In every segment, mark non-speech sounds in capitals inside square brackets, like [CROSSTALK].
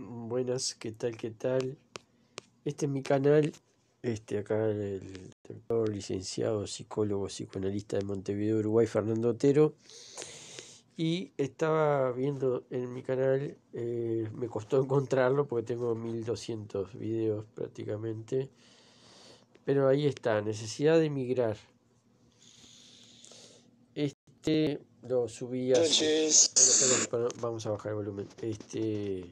Mm, buenas, ¿qué tal? ¿Qué tal? Este es mi canal. Este acá, el doctor, licenciado, psicólogo, psicoanalista de Montevideo, Uruguay, Fernando Otero. Y estaba viendo en mi canal, eh, me costó encontrarlo porque tengo 1200 videos prácticamente. Pero ahí está, necesidad de emigrar Este lo subí a... vamos a bajar el volumen. Este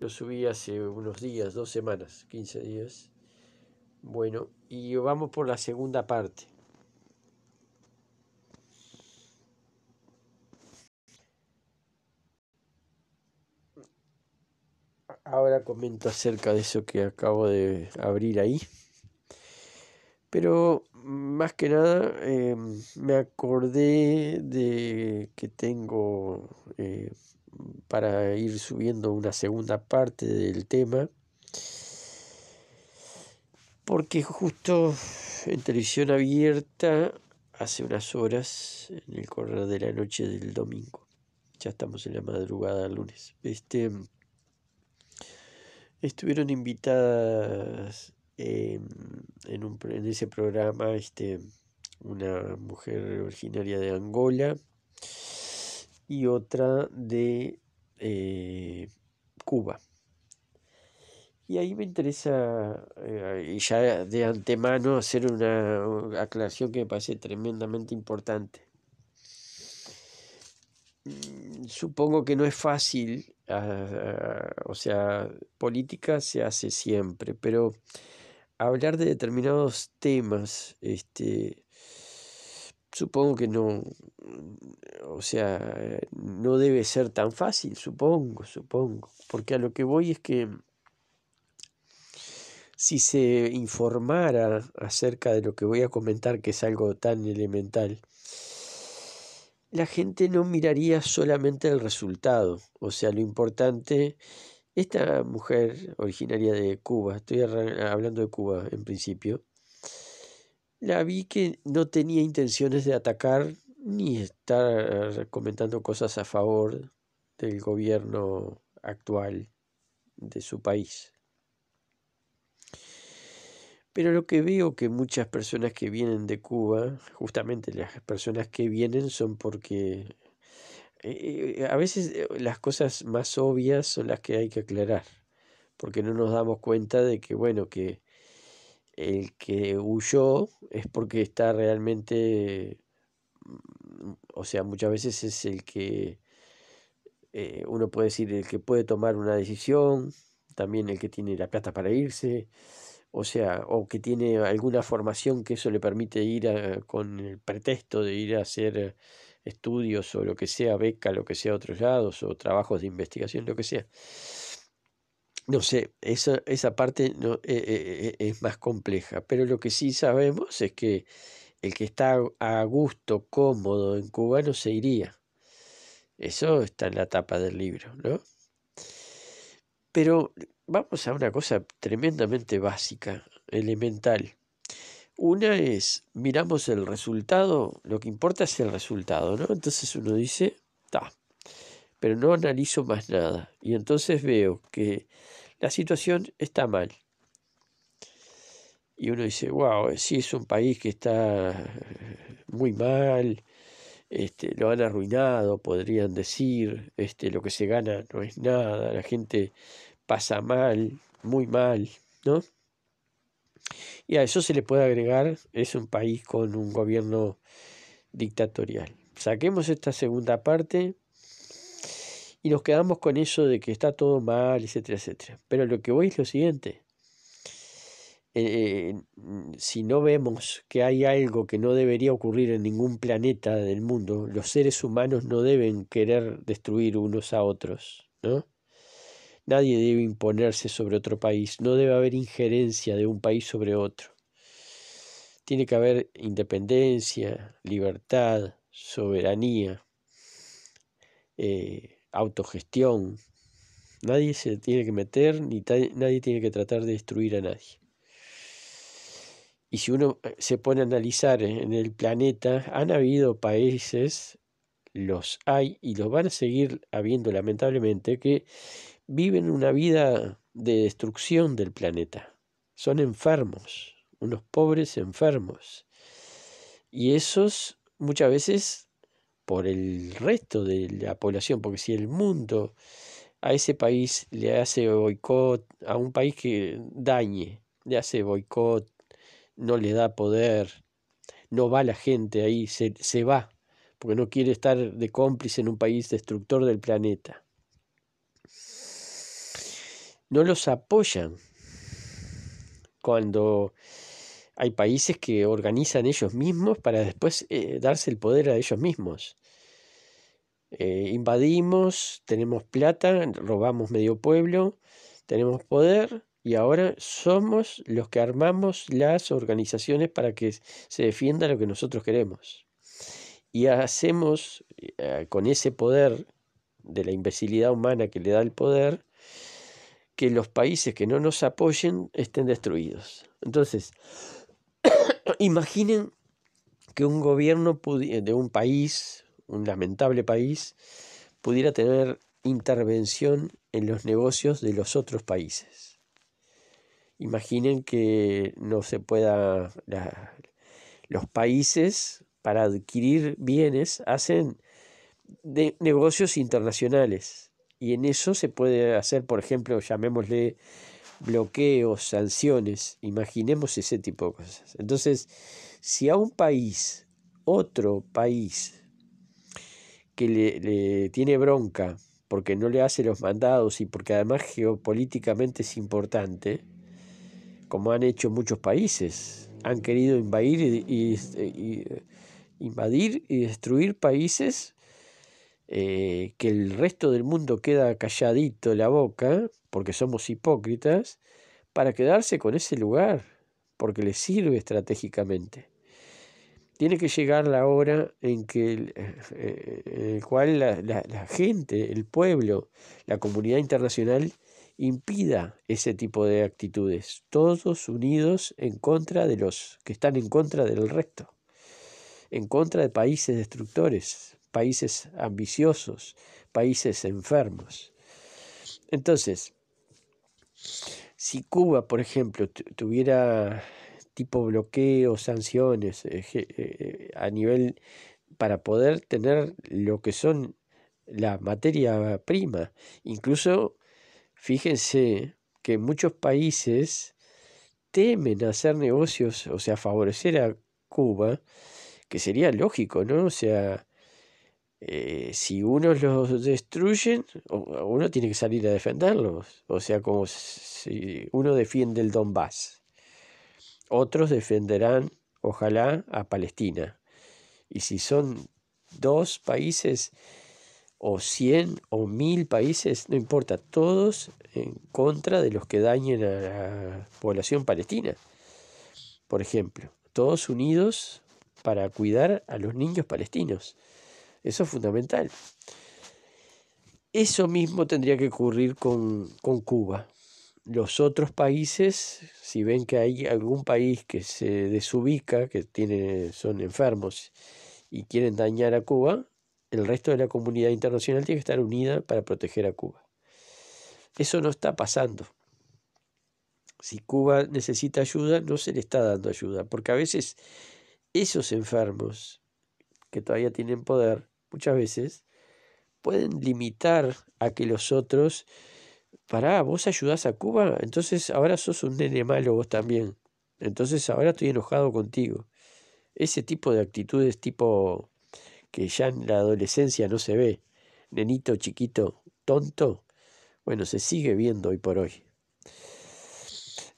lo subí hace unos días, dos semanas, 15 días. Bueno, y vamos por la segunda parte. Ahora comento acerca de eso que acabo de abrir ahí. Pero más que nada eh, me acordé de que tengo eh, para ir subiendo una segunda parte del tema, porque justo en televisión abierta, hace unas horas, en el correr de la noche del domingo, ya estamos en la madrugada lunes, este, estuvieron invitadas en, un, ese programa este, una mujer originaria de Angola, y otra de eh, Cuba. Y ahí me interesa, eh, y ya de antemano, hacer una uh, aclaración que me parece tremendamente importante. Mm, supongo que no es fácil, ah, o sea, política se hace siempre, pero hablar de determinados temas, este, Supongo que no, mm, o sea, no debe ser tan fácil, supongo, supongo, porque a lo que voy es que si se informara acerca de lo que voy a comentar, que es algo tan elemental, la gente no miraría solamente el resultado, o sea, lo importante, esta mujer originaria de Cuba, estoy hablando de Cuba en principio, la vi que no tenía intenciones de atacar ni estar comentando cosas a favor del gobierno actual de su país. Pero lo que veo que muchas personas que vienen de Cuba, justamente las personas que vienen son porque eh, eh, a veces eh, las cosas más obvias son las que hay que aclarar, porque no nos damos cuenta de que, bueno, que el que huyó es porque está realmente, mm, o sea, muchas veces es el que, eh, uno puede decir, el que puede tomar una decisión, también el que tiene la plata para irse, o sea, o que tiene alguna formación que eso le permite ir con el pretexto de ir a hacer estudios o lo que sea, beca, lo que sea otros lados, o trabajos de investigación, lo que sea no sé, esa, parte eh, eh, eh, es más compleja, pero lo que sí sabemos es que el que está a gusto, cómodo en Cuba no se iría. Eso está en la tapa del libro, ¿no? Pero vamos a una cosa tremendamente básica, elemental. Una es, miramos el resultado, lo que importa es el resultado, ¿no? Entonces uno dice, pero no analizo más nada. Y entonces veo que la situación está mal. Y uno dice, wow, sí es un país que está eh, muy mal, este, lo han arruinado, podrían decir, este, lo que se gana no es nada, la gente pasa mal, muy mal, ¿no? Y a eso se le puede agregar, es un país con un gobierno dictatorial. Saquemos esta segunda parte y nos quedamos con eso de que está todo mal, etcétera, etcétera. Pero lo que voy es lo siguiente. Eh, si no vemos que hay algo que no debería ocurrir en ningún planeta del mundo, los seres humanos no deben querer destruir unos a otros, ¿no? Nadie debe imponerse sobre otro país, no debe haber injerencia de un país sobre otro. Tiene que haber independencia, libertad, soberanía. Eh, autogestión. Nadie se tiene que meter ni nadie tiene que tratar de destruir a nadie. Y si uno eh, se pone a analizar eh, en el planeta, han habido países, los hay y los van a seguir habiendo lamentablemente, que viven una vida de destrucción del planeta. Son enfermos, unos pobres enfermos. Y esos muchas veces por el resto de la población, porque si el mundo a ese país le hace boicot, a un país que dañe, le hace boicot, no le da poder, no va la gente ahí, se, se va, porque no quiere estar de cómplice en un país destructor del planeta. No los apoyan cuando hay países que organizan ellos mismos para después eh, darse el poder a ellos mismos. Eh, invadimos, tenemos plata, robamos medio pueblo, tenemos poder y ahora somos los que armamos las organizaciones para que se defienda lo que nosotros queremos. Y hacemos eh, con ese poder de la imbecilidad humana que le da el poder, que los países que no nos apoyen estén destruidos. Entonces, [CLEARS THROAT] Imaginen que un gobierno eh, de un país, un lamentable país, pudiera tener intervención en los negocios de los otros países. Imaginen que no se pueda, los países para adquirir bienes hacen negocios internacionales y en eso se puede hacer, por ejemplo, llamémosle bloqueos, sanciones, imaginemos ese tipo de cosas. Entonces, si a un país, otro país, que le, tiene bronca porque no le hace los mandados y porque además geopolíticamente es importante, como han hecho muchos países, han querido invadir y, invadir y destruir países eh, que el resto del mundo queda calladito la boca porque somos hipócritas, para quedarse con ese lugar, porque le sirve estratégicamente. Tiene que llegar la hora en que eh, eh, cual la, la gente, el pueblo, la comunidad internacional impida ese tipo de actitudes, todos unidos en contra de los que están en contra del resto, en contra de países destructores, países ambiciosos, países enfermos. Entonces, si Cuba, por ejemplo, tuviera tipo bloqueo, sanciones eh, eh, a nivel para poder tener lo que son la materia prima. Incluso, fíjense que muchos países temen hacer negocios, o sea, favorecer a Cuba, que sería lógico, ¿no? O sea, eh, si unos los destruyen, uno tiene que salir a defenderlos. O sea, como si uno defiende el Donbass, otros defenderán, ojalá, a Palestina. Y si son dos países, o cien, o mil países, no importa, todos en contra de los que dañen a la población palestina. Por ejemplo, todos unidos para cuidar a los niños palestinos eso es fundamental. Eso mismo tendría que ocurrir con, Cuba. Los otros países, si ven que hay algún país que se desubica, que tiene, son enfermos y quieren dañar a Cuba, el resto de la comunidad internacional tiene que estar unida para proteger a Cuba. Eso no está pasando. Si Cuba necesita ayuda, no se le está dando ayuda, porque a veces esos enfermos que todavía tienen poder muchas veces pueden limitar a que los otros, para vos ayudás a Cuba, entonces ahora sos un nene malo vos también, entonces ahora estoy enojado contigo. Ese tipo de actitudes tipo que ya en la adolescencia no se ve, nenito chiquito, tonto, bueno, se sigue viendo hoy por hoy.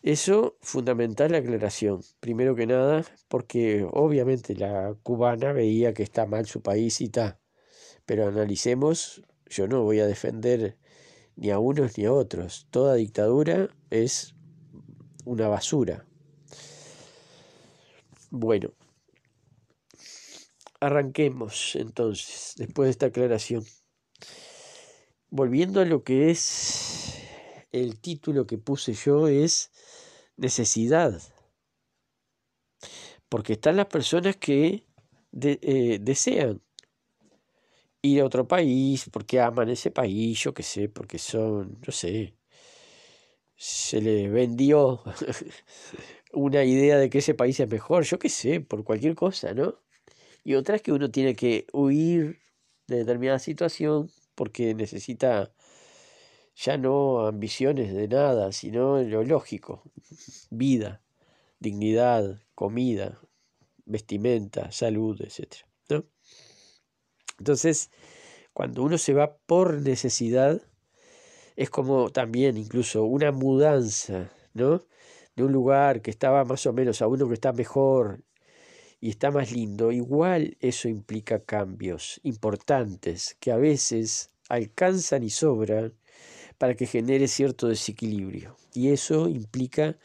Eso, fundamental la aclaración, primero que nada, porque obviamente la cubana veía que está mal su país y está, pero analicemos, yo no voy a defender ni a unos ni a otros, toda dictadura es una basura. Bueno, arranquemos entonces, después de esta aclaración. Volviendo a lo que es el título que puse yo es necesidad. Porque están las personas que eh, desean ir a otro país, porque aman ese país, yo qué sé, porque son, no sé, se les vendió [LAUGHS] una idea de que ese país es mejor, yo qué sé, por cualquier cosa, ¿no? Y otras que uno tiene que huir de determinada situación porque necesita ya no ambiciones de nada, sino lo lógico, vida, dignidad, comida, vestimenta, salud, etc. Entonces, cuando uno se va por necesidad, es como también incluso una mudanza, De un lugar que estaba más o menos a uno que está mejor y está más lindo, igual eso implica cambios importantes que a veces alcanzan y sobran para que genere cierto desequilibrio. Y eso implica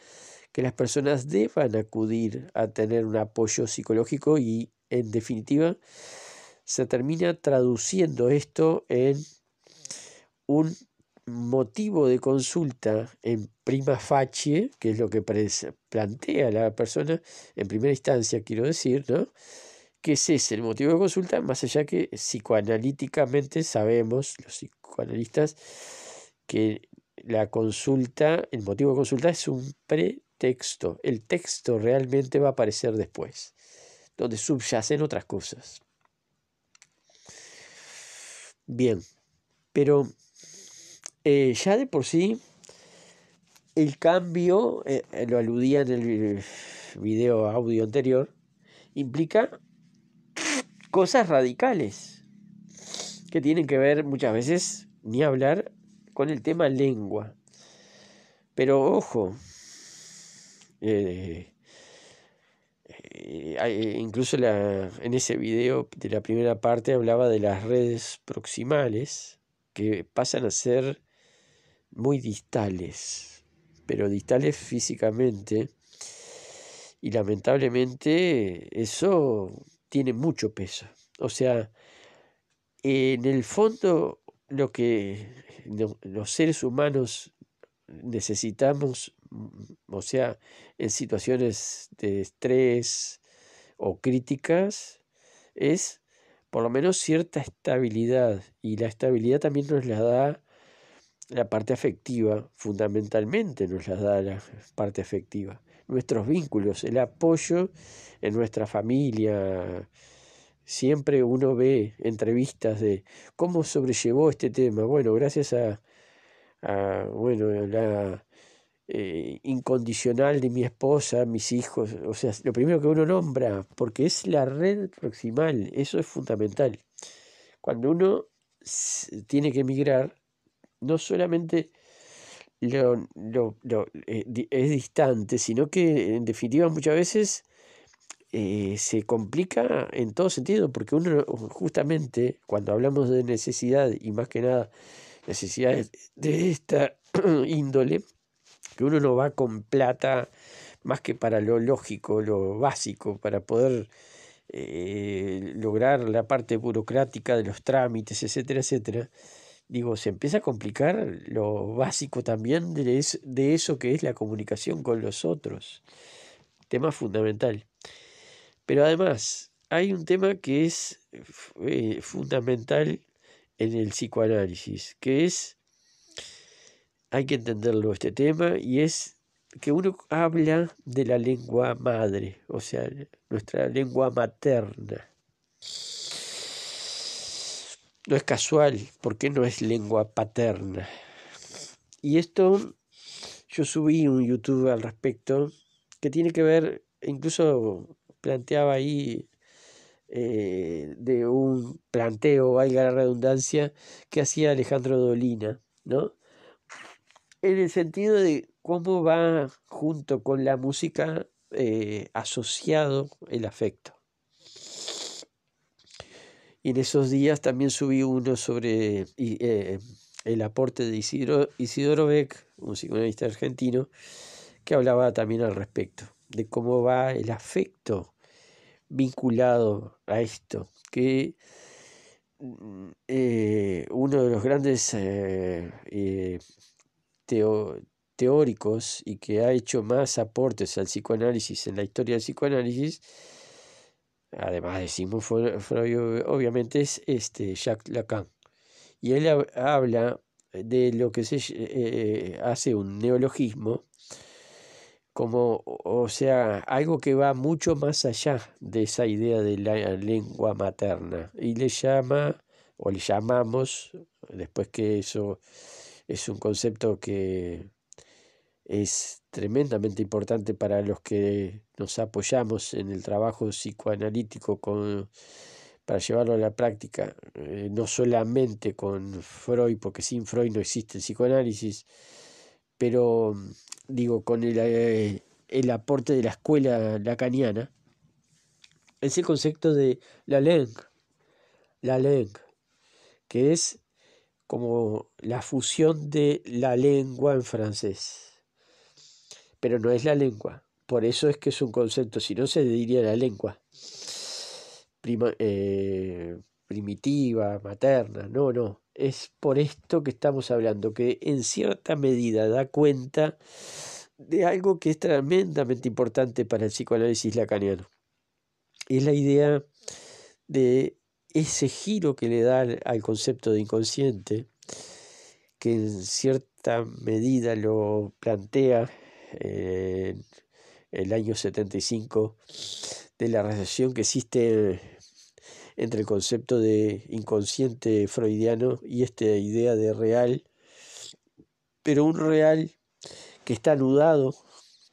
que las personas deban acudir a tener un apoyo psicológico y en definitiva se termina traduciendo esto en un motivo de consulta en prima facie, que es lo que plantea la persona en primera instancia, quiero decir, ¿no? Que es ese el motivo de consulta, más allá que psicoanalíticamente sabemos, los psicoanalistas, que la consulta, el motivo de consulta es un pretexto. El texto realmente va a aparecer después, donde subyacen otras cosas. Bien, pero eh, ya de por sí, el cambio, eh, eh, lo aludía en el video audio anterior, implica cosas radicales que tienen que ver muchas veces, ni hablar, con el tema lengua. Pero ojo, eh, eh, eh, incluso en ese video de la primera parte hablaba de las redes proximales que pasan a ser muy distales, pero distales físicamente. Y lamentablemente eso tiene mucho peso. O sea, en el fondo lo que los seres humanos necesitamos, mm, o sea, en situaciones de estrés o críticas, es por lo menos cierta estabilidad. Y la estabilidad también nos la da la parte afectiva, fundamentalmente nos la da la parte afectiva. Nuestros vínculos, el apoyo en nuestra familia, siempre uno ve entrevistas de cómo sobrellevó este tema. Bueno, gracias a, a bueno, la eh, incondicional de mi esposa, mis hijos, o sea, lo primero que uno nombra, porque es la red proximal, eso es fundamental. Cuando uno tiene que emigrar, no solamente lo, lo, eh, es distante, sino que en definitiva muchas veces eh, se complica en todo sentido, porque uno justamente cuando hablamos de necesidad y más que nada necesidades de esta [CLEARS THROAT] índole, que uno no va con plata más que para lo lógico, lo básico, para poder eh, lograr la parte burocrática de los trámites, etcétera, etcétera, digo, se empieza a complicar lo básico también de eso que es la comunicación con los otros. Tema fundamental. Pero además, hay un tema que es eh, eh, fundamental en el psicoanálisis, que es, hay que entenderlo este tema, y es que uno habla de la lengua madre, o sea, nuestra lengua materna. No es casual, porque no es lengua paterna. Y esto, yo subí un YouTube al respecto, que tiene que ver, incluso planteaba ahí eh, de un planteo, valga la redundancia, que hacía Alejandro Dolina, ¿no? En el sentido de cómo va junto con la música eh, asociado el afecto. Y en esos días también subí uno sobre eh, el aporte de Isidoro Beck, un psicólogo argentino, que hablaba también al respecto, de cómo va el afecto vinculado a esto, que mm, eh, uno de los grandes eh, eh, teóricos y que ha hecho más aportes al psicoanálisis en la historia del psicoanálisis, además de Freud, obviamente, es este Jacques Lacan. Y él habla de lo que se hace un neologismo como, o sea, algo que va mucho más allá de esa idea de la lengua materna. Y le llama, o le llamamos, después que eso es un concepto que es tremendamente importante para los que nos apoyamos en el trabajo psicoanalítico con, para llevarlo a la práctica, eh, no solamente con Freud, porque sin Freud no existe el psicoanálisis, pero digo, con eh, el, aporte de la escuela lacaniana, es el concepto de la lengua, la lengua, que es como la fusión de la lengua en francés. Pero no es la lengua, por eso es que es un concepto, si no se diría la lengua Prima, eh, primitiva, materna, no, no, es por esto que estamos hablando, que en cierta medida da cuenta de algo que es tremendamente importante para el psicoanálisis lacaniano. Es la idea de ese giro que le da al concepto de inconsciente, que en cierta medida lo plantea en el año 75 de la relación que existe entre el concepto de inconsciente freudiano y esta idea de real, pero un real que está anudado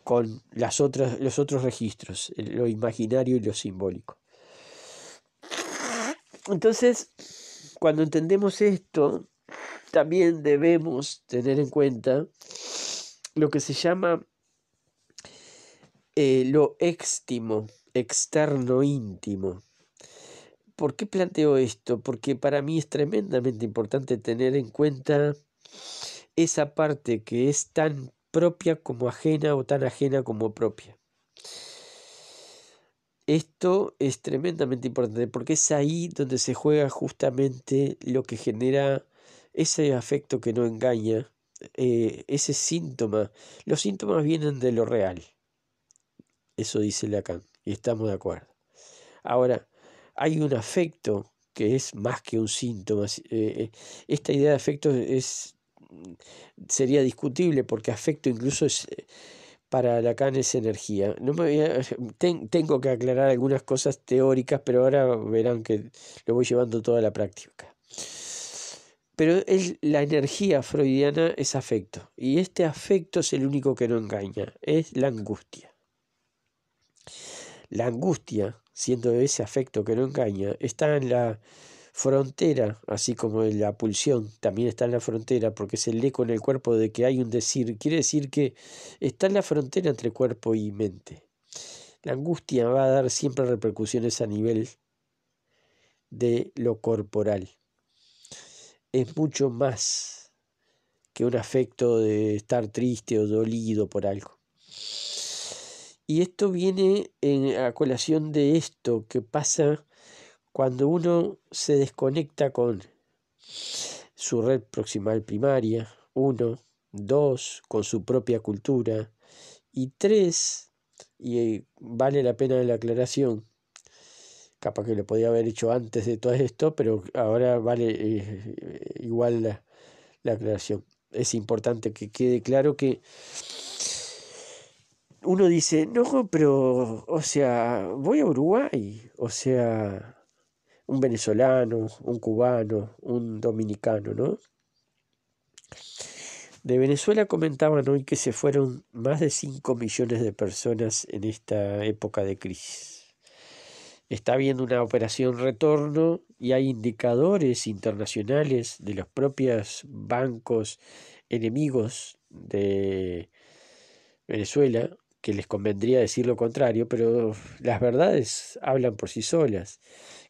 con las otras, los otros registros, lo imaginario y lo simbólico. Entonces, cuando entendemos esto, también debemos tener en cuenta lo que se llama eh, lo extimo, externo íntimo. ¿Por qué planteo esto? Porque para mí es tremendamente importante tener en cuenta esa parte que es tan propia como ajena o tan ajena como propia. Esto es tremendamente importante porque es ahí donde se juega justamente lo que genera ese afecto que no engaña, eh, ese síntoma. Los síntomas vienen de lo real. Eso dice Lacan y estamos de acuerdo. Ahora, hay un afecto que es más que un síntoma. Eh, eh, esta idea de afecto es, mm, sería discutible porque afecto incluso es, eh, para Lacan es energía. [LAUGHS] tengo que aclarar algunas cosas teóricas, pero ahora verán que lo voy llevando toda la práctica. Pero la energía freudiana es afecto, y este afecto es el único que no engaña, es la angustia. La angustia siendo ese afecto que no engaña, está en la frontera, así como en la pulsión, también está en la frontera, porque es el eco en el cuerpo de que hay un decir, quiere decir que está en la frontera entre cuerpo y mente. La angustia va a dar siempre repercusiones a nivel de lo corporal. Es mucho más que un afecto de estar triste o dolido por algo. Y esto viene en, a colación de esto que pasa cuando uno se desconecta con su red proximal primaria, uno, dos, con su propia cultura, y tres, y eh, vale la pena la aclaración, capaz que lo podía haber hecho antes de todo esto, pero ahora vale eh, igual la, la aclaración. Es importante que quede claro que uno dice, no, pero, o sea, voy a Uruguay, o sea, un venezolano, un cubano, un dominicano, ¿no? De Venezuela comentaban hoy que se fueron más de 5 millones de personas en esta época de crisis. Está habiendo una operación retorno y hay indicadores internacionales de los propios bancos enemigos de Venezuela que les convendría decir lo contrario, pero las verdades hablan por sí solas,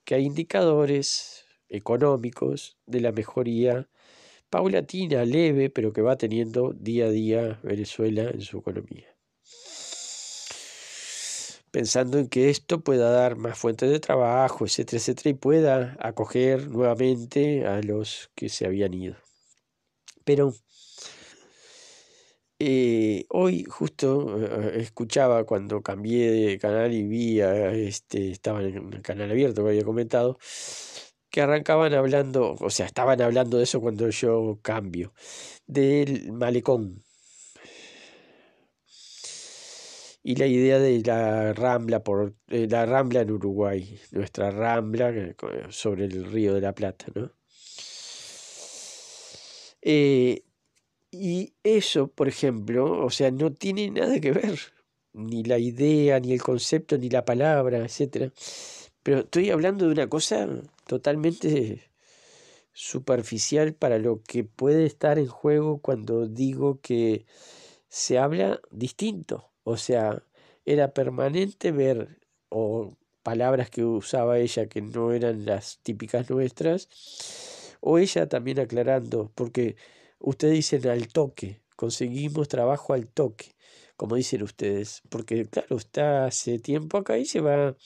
que hay indicadores económicos de la mejoría paulatina, leve, pero que va teniendo día a día Venezuela en su economía. Pensando en que esto pueda dar más fuentes de trabajo, etcétera, etcétera, y pueda acoger nuevamente a los que se habían ido. Pero eh, hoy justo eh, eh, escuchaba cuando cambié de canal y vi, ah, este, estaba en el canal abierto que había comentado, que arrancaban hablando, o sea, estaban hablando de eso cuando yo cambio, del malecón. Y la idea de la rambla, por, la rambla en Uruguay, nuestra rambla sobre el río de la Plata, ¿no? Y eso, por ejemplo, o sea, no tiene nada que ver, ni la idea, ni el concepto, ni la palabra, etc. Pero estoy hablando de una cosa totalmente superficial para lo que puede estar en juego cuando digo que se habla distinto. O sea, era permanente ver o palabras que usaba ella que no eran las típicas nuestras, o ella también aclarando, porque Ustedes dicen al toque, conseguimos trabajo al toque, como dicen ustedes, porque claro, está hace tiempo acá y se va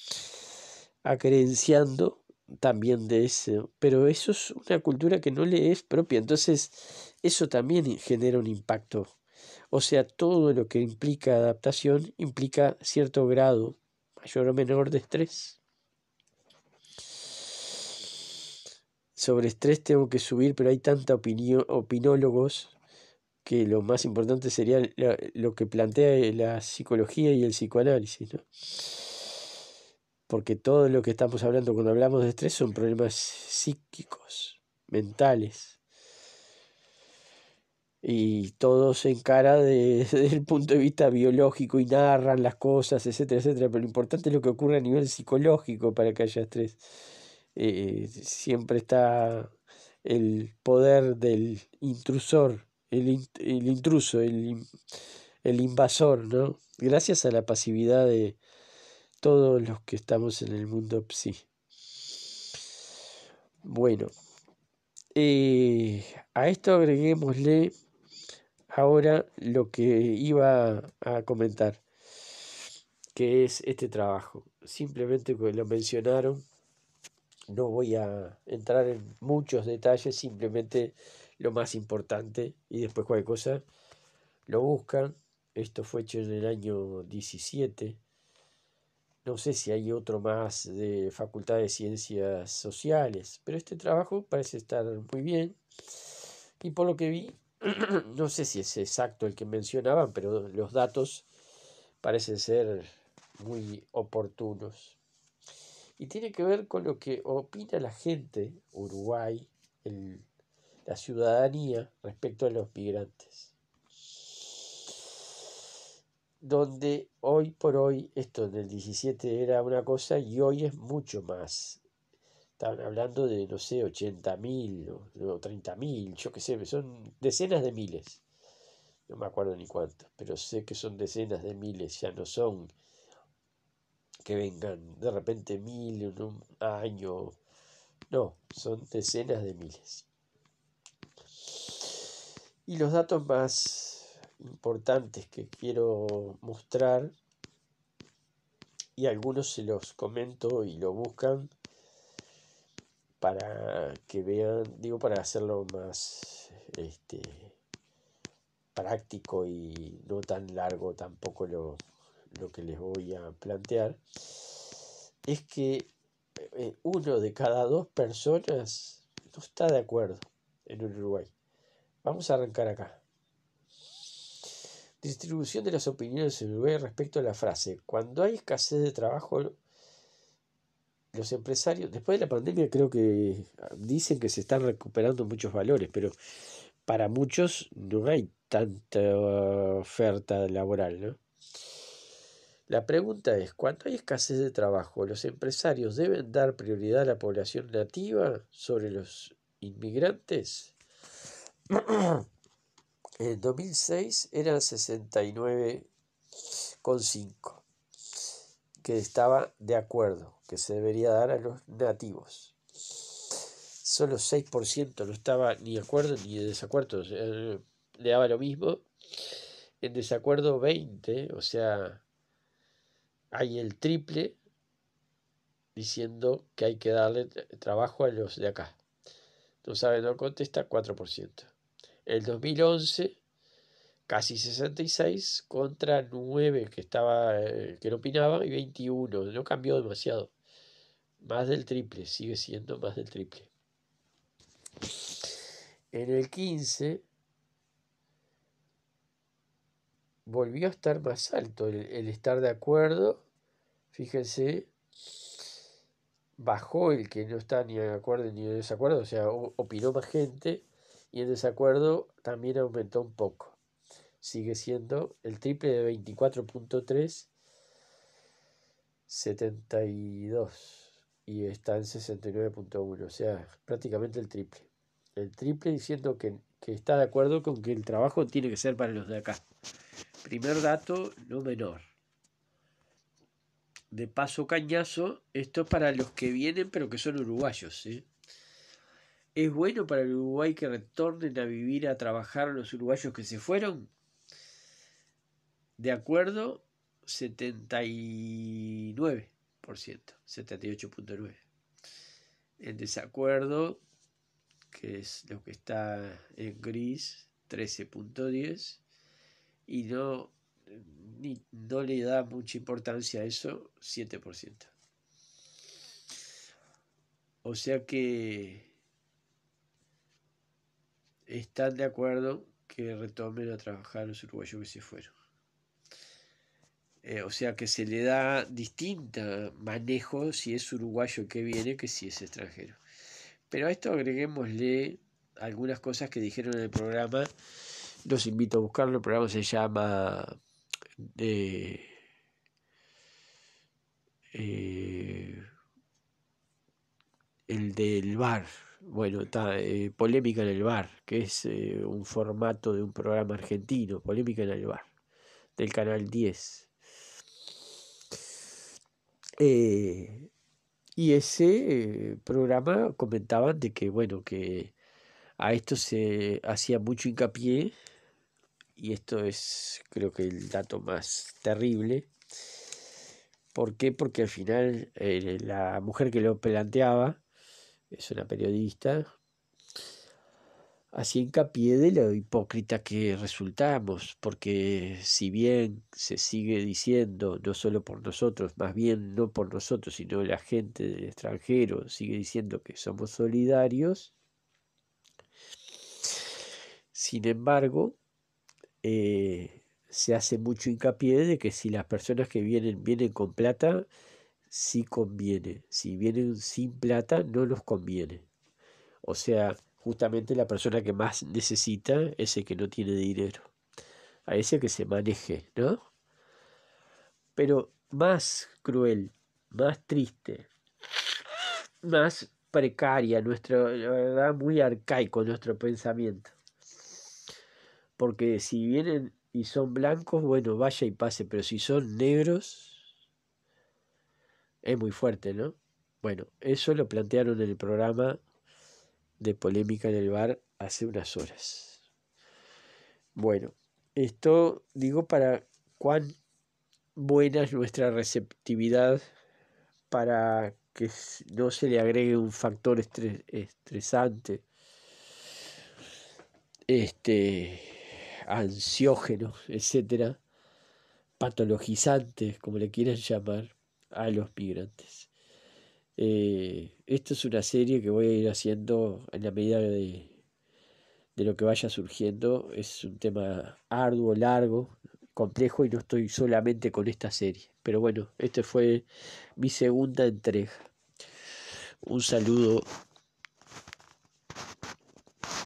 acreenciando también de eso, pero eso es una cultura que no le es propia, entonces eso también genera un impacto. O sea, todo lo que implica adaptación implica cierto grado, mayor o menor, de estrés. Sobre estrés tengo que subir, pero hay tanta opinión, opinólogos que lo más importante sería lo que plantea la psicología y el psicoanálisis, ¿no? Porque todo lo que estamos hablando cuando hablamos de estrés son problemas psíquicos, mentales. Y todo se encara de, [LAUGHS] desde el punto de vista biológico y narran las cosas, etcétera, etcétera. Pero lo importante es lo que ocurre a nivel psicológico para que haya estrés. Eh, siempre está el poder del intrusor, el, intruso, el, invasor, ¿no? Gracias a la pasividad de todos los que estamos en el mundo psi. Bueno, eh, a esto agreguémosle ahora lo que iba a comentar, que es este trabajo. Simplemente lo mencionaron no voy a entrar en muchos detalles, simplemente lo más importante y después cualquier cosa lo buscan. Esto fue hecho en el año 17. No sé si hay otro más de Facultad de Ciencias Sociales, pero este trabajo parece estar muy bien. Y por lo que vi, [CLEARS THROAT] no sé si es exacto el que mencionaban, pero los datos parecen ser muy oportunos y tiene que ver con lo que opina la gente, Uruguay, la ciudadanía respecto a los migrantes. Donde hoy por hoy, esto en el 17 era una cosa y hoy es mucho más. Estaban hablando de, no sé, 80.000 o 30.000, yo qué sé, son decenas de miles. No me acuerdo ni cuántos, pero sé que son decenas de miles, ya no son que vengan de repente mil en un año. No, son decenas de miles. Y los datos más importantes que quiero mostrar, y algunos se los comento y lo buscan para que vean, digo, para hacerlo más este, práctico y no tan largo tampoco lo, lo que les voy a plantear, es que eh, uno de cada dos personas no está de acuerdo en Uruguay. Vamos a arrancar acá. Distribución de las opiniones en Uruguay respecto a la frase, cuando hay escasez de trabajo, los empresarios, después de la pandemia creo que dicen que se están recuperando muchos valores, pero para muchos no hay tanta oferta laboral, ¿no? La pregunta es, ¿cuánto hay escasez de trabajo, ¿los empresarios deben dar prioridad a la población nativa sobre los inmigrantes? [CLEARS THROAT] En 2006 eran 69,5 que estaba de acuerdo que se debería dar a los nativos. Solo 6% no estaba ni de acuerdo ni de desacuerdo, le daba lo mismo. En desacuerdo 20, o sea, hay el triple diciendo que hay que darle trabajo a los de acá. No sabe, no contesta, 4%. El 2011, casi 66 contra 9 que, estaba, eh, que no opinaba y 21. No cambió demasiado. Más del triple, sigue siendo más del triple. En el 15 volvió a estar más alto el estar de acuerdo Fíjense, bajó el que no está ni en acuerdo ni en desacuerdo, o sea, opinó más gente y el desacuerdo también aumentó un poco. Sigue siendo el triple de 24.3, 72 y está en 69.1, o sea, prácticamente el triple. El triple diciendo que, que está de acuerdo con que el trabajo tiene que ser para los de acá. Primer dato, no menor de Paso Cañazo. Esto para los que vienen, pero que son uruguayos. ¿eh? ¿Es bueno para el Uruguay que retornen a vivir, a trabajar los uruguayos que se fueron? De acuerdo, 79%, 78.9%. En desacuerdo, que es lo que está en gris, 13.10%. Y no no le da mucha importancia a eso, 7%. O sea que están de acuerdo que retomen a trabajar los uruguayos que se fueron. Eh, o sea que se le da distinta manejo si es uruguayo que viene que si es extranjero. Pero a esto agreguémosle algunas cosas que dijeron en el programa. Los invito a buscarlo. El programa se llama eh, el del bar, bueno, está eh, Polémica en el bar, que es eh, un formato de un programa argentino, Polémica en el bar, del canal 10. y ese programa comentaban de que, bueno, que a esto se hacía mucho hincapié y esto es creo que el dato más terrible. ¿Por qué? Porque al final eh, la mujer que lo planteaba es una periodista, así hincapié de lo hipócrita que resultamos, porque si bien se sigue diciendo, no solo por nosotros, más bien no por nosotros, sino la gente del extranjero sigue diciendo que somos solidarios, sin embargo, eh, se hace mucho hincapié de que si las personas que vienen vienen con plata, sí conviene. Si vienen sin plata, no nos conviene. O sea, justamente la persona que más necesita es el que no tiene dinero. A ese que se maneje, ¿no? Pero más cruel, más triste, más precaria, nuestro, verdad, muy arcaico nuestro pensamiento porque si vienen y son blancos, bueno, vaya y pase, pero si son negros, es muy fuerte, ¿no? Bueno, eso lo plantearon en el programa de polémica en el bar hace unas horas. Bueno, esto digo para cuán buena es nuestra receptividad para que no se le agregue un factor estresante. Este ansiógenos, etcétera, patologizantes, como le quieran llamar, a los migrantes. Eh, esto es una serie que voy a ir haciendo en la medida de, de lo que vaya surgiendo. Es un tema arduo, largo, complejo y no estoy solamente con esta serie. Pero bueno, esta fue mi segunda entrega. Un saludo